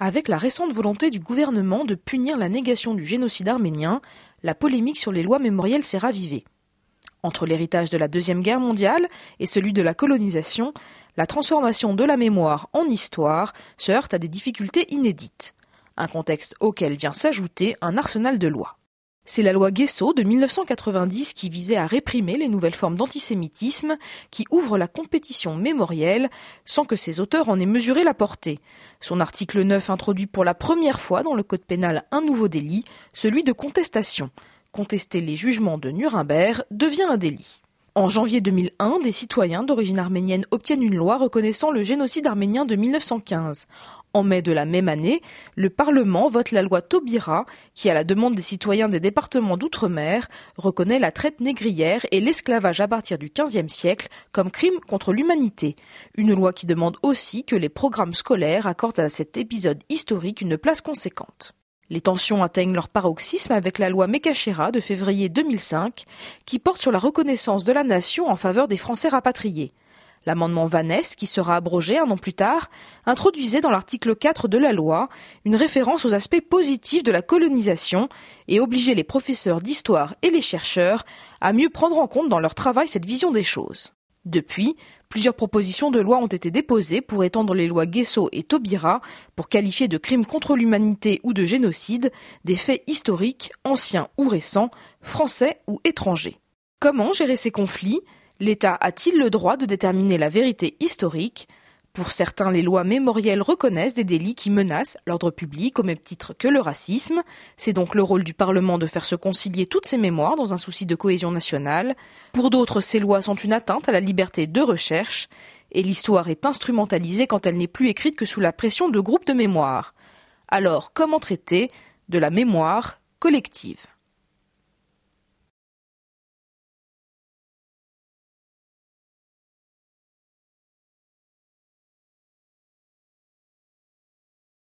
Avec la récente volonté du gouvernement de punir la négation du génocide arménien, la polémique sur les lois mémorielles s'est ravivée. Entre l'héritage de la Deuxième Guerre mondiale et celui de la colonisation, la transformation de la mémoire en histoire se heurte à des difficultés inédites, un contexte auquel vient s'ajouter un arsenal de lois. C'est la loi Guesso de 1990 qui visait à réprimer les nouvelles formes d'antisémitisme qui ouvre la compétition mémorielle sans que ses auteurs en aient mesuré la portée. Son article 9 introduit pour la première fois dans le code pénal un nouveau délit, celui de contestation. Contester les jugements de Nuremberg devient un délit. En janvier 2001, des citoyens d'origine arménienne obtiennent une loi reconnaissant le génocide arménien de 1915. En mai de la même année, le Parlement vote la loi Taubira, qui, à la demande des citoyens des départements d'outre-mer, reconnaît la traite négrière et l'esclavage à partir du XVe siècle comme crime contre l'humanité. Une loi qui demande aussi que les programmes scolaires accordent à cet épisode historique une place conséquente. Les tensions atteignent leur paroxysme avec la loi Mekachera de février 2005 qui porte sur la reconnaissance de la nation en faveur des Français rapatriés. L'amendement Vanesse, qui sera abrogé un an plus tard, introduisait dans l'article 4 de la loi une référence aux aspects positifs de la colonisation et obligeait les professeurs d'histoire et les chercheurs à mieux prendre en compte dans leur travail cette vision des choses. Depuis, plusieurs propositions de loi ont été déposées pour étendre les lois Guesso et Taubira pour qualifier de crimes contre l'humanité ou de génocide des faits historiques, anciens ou récents, français ou étrangers. Comment gérer ces conflits L'État a-t-il le droit de déterminer la vérité historique pour certains, les lois mémorielles reconnaissent des délits qui menacent l'ordre public au même titre que le racisme. C'est donc le rôle du Parlement de faire se concilier toutes ces mémoires dans un souci de cohésion nationale. Pour d'autres, ces lois sont une atteinte à la liberté de recherche. Et l'histoire est instrumentalisée quand elle n'est plus écrite que sous la pression de groupes de mémoire. Alors, comment traiter de la mémoire collective